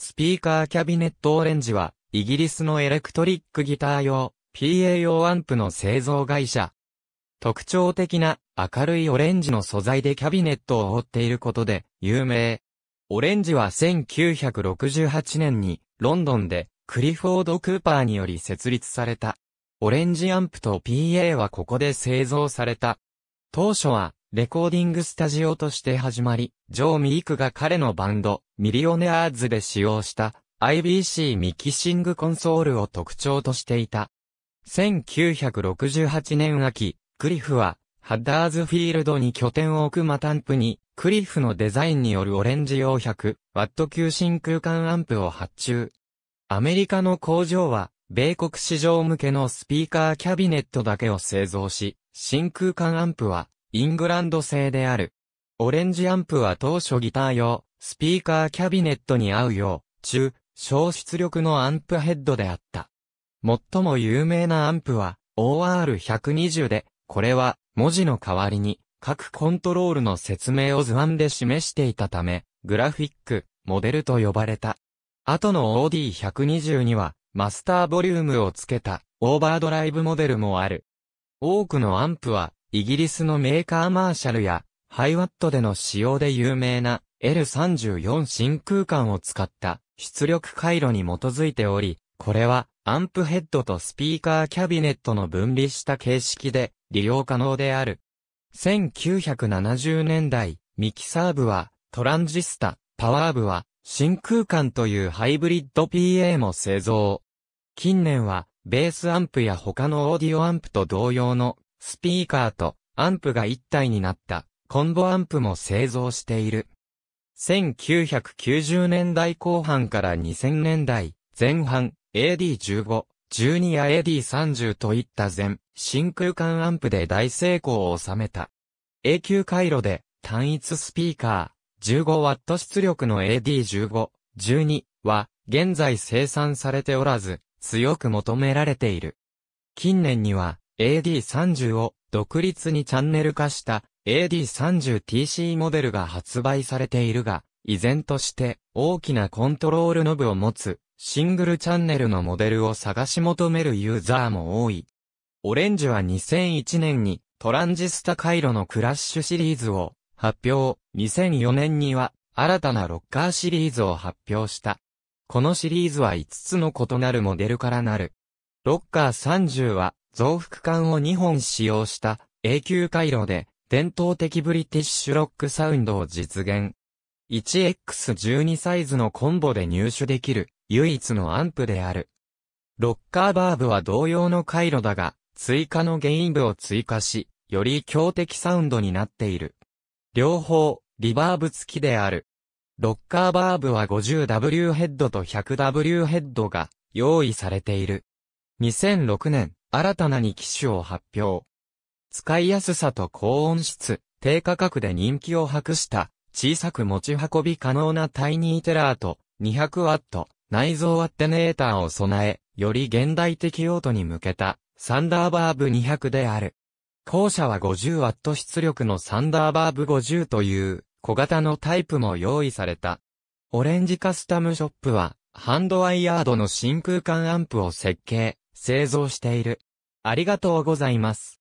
スピーカーキャビネットオレンジは、イギリスのエレクトリックギター用、PA 用アンプの製造会社。特徴的な明るいオレンジの素材でキャビネットを覆っていることで有名。オレンジは1968年にロンドンでクリフォード・クーパーにより設立された。オレンジアンプと PA はここで製造された。当初はレコーディングスタジオとして始まり、ジョー・ミークが彼のバンド、ミリオネアーズで使用した IBC ミキシングコンソールを特徴としていた。1968年秋、クリフは、ハッダーズフィールドに拠点を置くマタンプに、クリフのデザインによるオレンジ用 100W 級真空管アンプを発注。アメリカの工場は、米国市場向けのスピーカーキャビネットだけを製造し、真空管アンプはイングランド製である。オレンジアンプは当初ギター用、スピーカーキャビネットに合うよう、中、小出力のアンプヘッドであった。最も有名なアンプは、OR120 で、これは、文字の代わりに、各コントロールの説明を図案で示していたため、グラフィック、モデルと呼ばれた。後の OD120 には、マスターボリュームをつけた、オーバードライブモデルもある。多くのアンプは、イギリスのメーカーマーシャルや、ハイワットでの使用で有名な L34 真空管を使った出力回路に基づいており、これはアンプヘッドとスピーカーキャビネットの分離した形式で利用可能である。1970年代、ミキサー部はトランジスタ、パワー部は真空管というハイブリッド PA も製造。近年はベースアンプや他のオーディオアンプと同様のスピーカーとアンプが一体になったコンボアンプも製造している。1990年代後半から2000年代前半 AD15、12や AD30 といった全真空管アンプで大成功を収めた。永久回路で単一スピーカー 15W 出力の AD15、12は現在生産されておらず強く求められている。近年には AD30 を独立にチャンネル化した AD30TC モデルが発売されているが、依然として大きなコントロールノブを持つシングルチャンネルのモデルを探し求めるユーザーも多い。オレンジは2001年にトランジスタ回路のクラッシュシリーズを発表、2004年には新たなロッカーシリーズを発表した。このシリーズは5つの異なるモデルからなる。ロッカー30は増幅管を2本使用した永久回路で伝統的ブリティッシュロックサウンドを実現。1X12 サイズのコンボで入手できる唯一のアンプである。ロッカーバーブは同様の回路だが、追加のゲイン部を追加し、より強敵サウンドになっている。両方、リバーブ付きである。ロッカーバーブは 50W ヘッドと 100W ヘッドが用意されている。2006年、新たな2機種を発表。使いやすさと高音質、低価格で人気を博した小さく持ち運び可能なタイニーテラーと 200W 内蔵アッテネーターを備え、より現代的用途に向けたサンダーバーブ200である。後者は 50W 出力のサンダーバーブ50という小型のタイプも用意された。オレンジカスタムショップはハンドワイヤードの真空管アンプを設計、製造している。ありがとうございます。